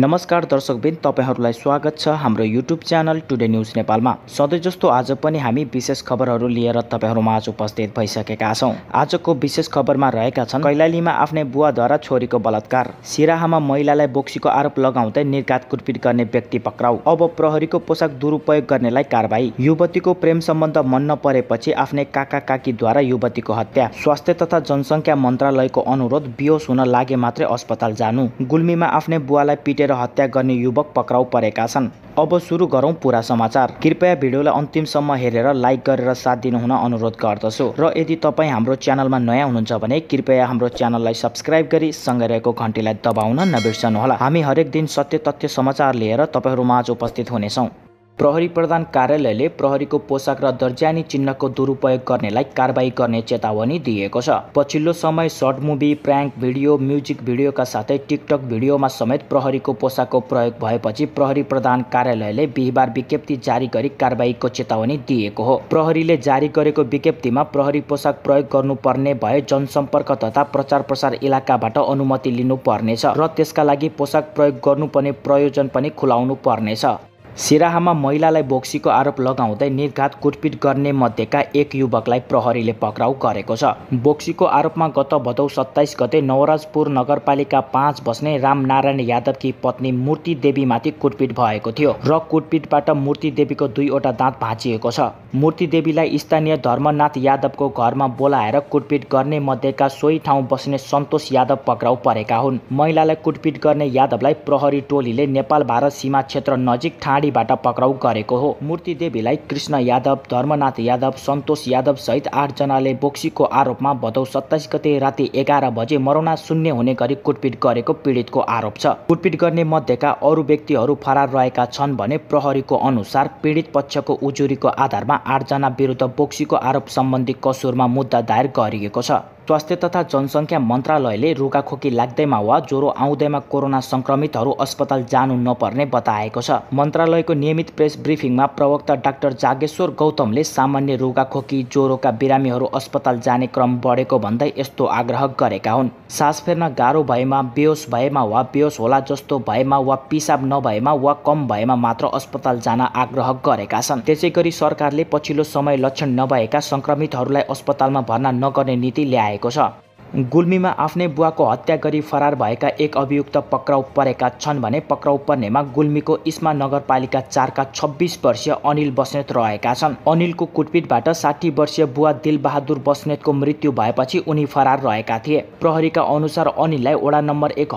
नमस्कार दर्शकबिन तपाईँहरूलाई स्वागत छ हाम्रो युट्युब च्यानल टुडे न्युज नेपालमा सधैँ जस्तो आज पनि हामी विशेष खबरहरू लिएर तपाईँहरूमा आज उपस्थित भइसकेका छौँ आजको विशेष खबरमा रहेका छन् कैलालीमा आफ्नै बुवाद्वारा छोरीको बलात्कार सिराहामा महिलालाई बोक्सीको आरोप लगाउँदै निर्घात कुटपिट गर्ने व्यक्ति पक्राउ अब प्रहरीको पोसाक दुरुपयोग गर्नेलाई कारवाही युवतीको प्रेम सम्बन्ध मन नपरेपछि आफ्नै काका काकीद्वारा युवतीको हत्या स्वास्थ्य तथा जनसङ्ख्या मन्त्रालयको अनुरोध बिहोस हुन लागे मात्रै अस्पताल जानु गुल्मीमा आफ्नै बुवालाई पिटेर गरेर हत्या गर्ने युवक पक्राउ परेका छन् अब सुरु गरौँ पुरा समाचार कृपया भिडियोलाई अन्तिमसम्म हेरेर लाइक गरेर साथ दिनुहुन अनुरोध गर्दछु र यदि तपाईँ हाम्रो च्यानलमा नयाँ हुनुहुन्छ भने कृपया हाम्रो च्यानललाई सब्सक्राइब गरी सँगै रहेको घन्टीलाई दबाउन नबिर्सनुहोला हामी हरेक दिन सत्य तथ्य समाचार लिएर तपाईँहरू माझ उपस्थित हुनेछौँ प्रहरी प्रधान कार्यालयले प्रहरीको पोसाक र दर्जानी चिन्हको दुरुपयोग गर्नेलाई कारवाही गर्ने चेतावनी दिएको छ पछिल्लो समय short movie prank video music भिडियोका साथै टिकटक भिडियोमा समेत प्रहरीको पोसाकको प्रयोग भएपछि प्रहरी प्रधान कार्यालयले बिहिबार विज्ञप्ति जारी गरी कारवाहीको चेतावनी दिएको हो प्रहरीले जारी गरेको विज्ञप्तिमा प्रहरी पोसाक प्रयोग गर्नुपर्ने भए जनसम्पर्क तथा प्रचार प्रसार इलाकाबाट अनुमति लिनुपर्नेछ र त्यसका लागि पोसाक प्रयोग गर्नुपर्ने प्रयोजन पनि खुलाउनु पर्नेछ सिराहामा महिलालाई बोक्सीको आरोप लगाउँदै निर्घात कुटपिट गर्ने मध्येका एक युवकलाई प्रहरीले पक्राउ गरेको छ बोक्सीको आरोपमा गत भदौ सत्ताइस गते नवराजपुर नगरपालिका पाँच बस्ने रामनारायण यादवकी पत्नी मूर्ति देवीमाथि कुटपिट भएको थियो र कुटपिटबाट मूर्ति देवीको दुईवटा दाँत भाँचिएको छ मूर्ति देवीलाई स्थानीय धर्मनाथ यादवको घरमा बोलाएर कुटपिट गर्ने मध्येका सोही ठाउँ बस्ने सन्तोष यादव पक्राउ परेका हुन् महिलालाई कुटपिट गर्ने यादवलाई प्रहरी टोलीले नेपाल भारत सीमा क्षेत्र नजिक ठाडी बाट पक्राउ गरेको हो मूर्ति देवीलाई कृष्ण यादव धर्मनाथ यादव सन्तोष यादव सहित आठजनाले बोक्सीको आरोपमा भदौ सत्ताइस गते राति एघार बजे मरौना शून्य हुने गरी कुटपिट गरेको पीडितको आरोप छ कुटपिट गर्ने मध्येका अरू व्यक्तिहरू फरार रहेका छन् भने प्रहरीको अनुसार पीडित पक्षको उजुरीको आधारमा आठजना विरुद्ध बोक्सीको आरोप सम्बन्धी कसुरमा मुद्दा दायर गरिएको छ स्वास्थ्य तथा जनसङ्ख्या मन्त्रालयले रुगाखोकी लाग्दैमा वा ज्वरो आउँदैमा कोरोना सङ्क्रमितहरू अस्पताल जानु नपर्ने बताएको छ मन्त्रालयको नियमित प्रेस ब्रिफिङमा प्रवक्ता डाक्टर जागेश्वर गौतमले सामान्य रुगाखोकी ज्वरोका बिरामीहरू अस्पताल जाने क्रम बढेको भन्दै यस्तो आग्रह गरेका हुन् सास फेर्न गाह्रो भएमा बेहोस भएमा वा बेहोस होला जस्तो भएमा वा पिसाब नभएमा वा कम भएमा मात्र अस्पताल जान आग्रह गरेका छन् त्यसै गरी सरकारले पछिल्लो समय लक्षण नभएका सङ्क्रमितहरूलाई अस्पतालमा भर्ना नगर्ने नीति ल्याएको 哥少。गुल्मीमा आफ्नै बुवाको हत्या गरी फरार भएका एक अभियुक्त पक्राउ परेका छन् भने पक्राउ पर्नेमा गुल्मीको इस्मा नगरपालिका चारका छब्बिस वर्षीय अनिल बस्नेत रहेका छन् अनिलको कुटपिटबाट साठी वर्षीय बुवा दिलबहादुर बस्नेतको मृत्यु भएपछि उनी फरार रहेका थिए प्रहरीका अनुसार अनिललाई वडा नम्बर एक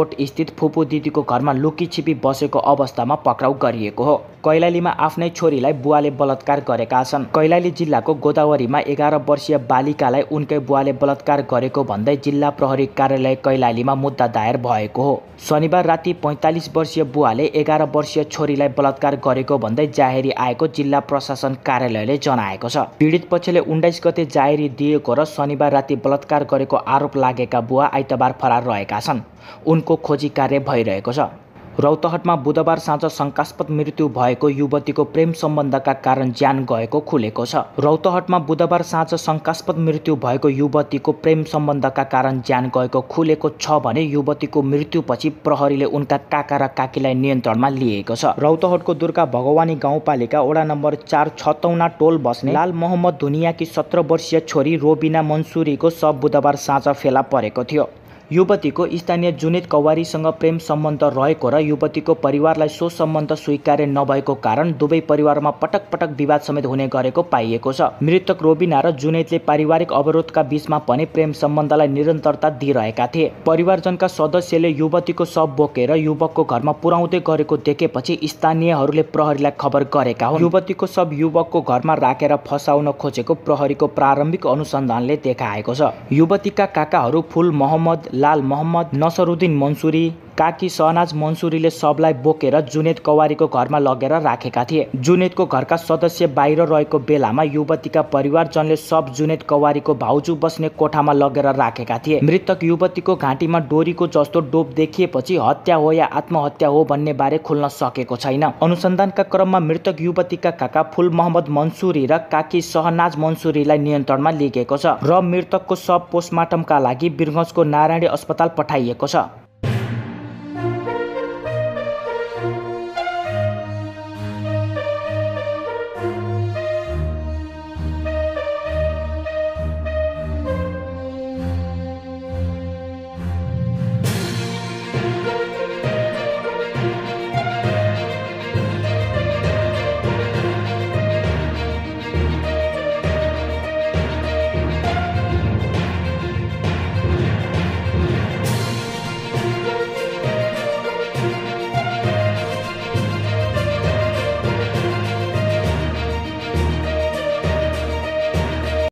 कोट स्थित फुपू दिदीको घरमा लुकी छिपी बसेको अवस्थामा पक्राउ गरिएको हो कैलालीमा आफ्नै छोरीलाई बुवाले बलात्कार गरेका छन् कैलाली जिल्लाको गोदावरीमा एघार वर्षीय बालिकालाई उनकै बुवाले बलात्कार गरेको भएको भन्दै जिल्ला प्रहरी कार्यालय कैलालीमा मुद्दा दायर भएको हो शनिबार राति पैँतालिस वर्षीय बुवाले एघार वर्षीय छोरीलाई बलात्कार गरेको भन्दै जाहेरी आएको जिल्ला प्रशासन कार्यालयले जनाएको छ पीडित पक्षले उन्नाइस गते जाहेरी दिएको र शनिबार राति बलात्कार गरेको आरोप लागेका बुवा आइतबार फरार रहेका छन् उनको खोजी कार्य भइरहेको छ रौतहटमा बुधबार साँझ शङ्कास्पद मृत्यु भएको युवतीको प्रेम सम्बन्धका कारण ज्यान गएको खुलेको छ रौतहटमा बुधबार साँझ शङ्कास्पद मृत्यु भएको युवतीको प्रेम सम्बन्धका कारण ज्यान गएको खुलेको छ भने युवतीको मृत्युपछि प्रहरीले उनका काका र काकीलाई नियन्त्रणमा लिएको छ रौतहटको दुर्गा भगवानी गाउँपालिका वडा नम्बर चार छतौना टोल बस्ने लाल मोहम्मद धुनियाकी सत्र वर्षीय छोरी रोबिना मन्सुरीको सब बुधबार साँझ फेला परेको थियो युवतीको स्थानीय जुनित कवारीसँग प्रेम सम्बन्ध रहेको र युवतीको परिवारलाई सो सम्बन्ध स्वीकार्य नभएको कारण दुवै परिवारमा पटक पटक विवाद समेत हुने गरेको पाइएको छ मृतक रोबिना र जुनेतले पारिवारिक अवरोधका बीचमा पनि प्रेम सम्बन्धलाई निरन्तरता दिइरहेका थिए परिवारजनका सदस्यले युवतीको शव बोकेर युवकको घरमा पुर्याउँदै गरेको देखेपछि स्थानीयहरूले प्रहरीलाई खबर गरेका हुन् युवतीको शव युवकको घरमा राखेर फसाउन खोजेको प्रहरीको प्रारम्भिक अनुसन्धानले देखाएको छ युवतीका काकाहरू फुल मोहम्मद लाल मोहम्मद नसरुद्दिन मन्सुरी काकी सहनाज मन्सुरीले सबलाई बोकेर जुनेद कवारीको घरमा लगेर राखेका थिए जुनेदको घरका सदस्य बाहिर रहेको बेलामा युवतीका परिवारजनले सब जुनेद कवारीको भाउजू बस्ने कोठामा लगेर राखेका थिए मृतक युवतीको घाँटीमा डोरीको जस्तो डोप देखिएपछि हत्या हो या आत्महत्या हो भन्ने बारे खुल्न सकेको छैन अनुसन्धानका क्रममा मृतक युवतीका काका फुल मोहम्मद मन्सुरी र काकी सहनाज मन्सुरीलाई नियन्त्रणमा लिएको छ र मृतकको सब पोस्टमार्टमका लागि बिरगंजको नारायणी अस्पताल पठाइएको छ